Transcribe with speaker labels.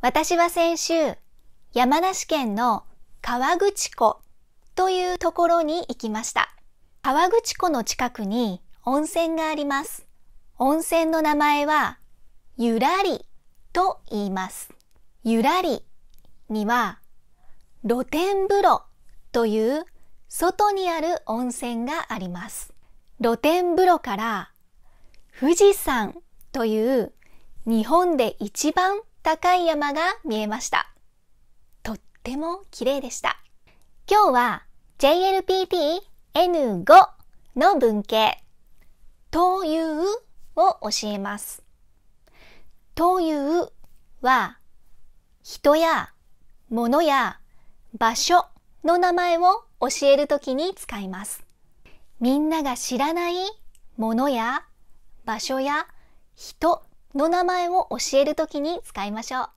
Speaker 1: 私は先週、山梨県の河口湖というところに行きました。河口湖の近くに温泉があります。温泉の名前は、ゆらりと言います。ゆらりには、露天風呂という外にある温泉があります。露天風呂から富士山という日本で一番高い山が見えました。とっても綺麗でした。今日は JLPT N5 の文系というを教えます。というは人や物や場所の名前を教えるときに使います。みんなが知らないものや場所や人の名前を教えるときに使いましょう。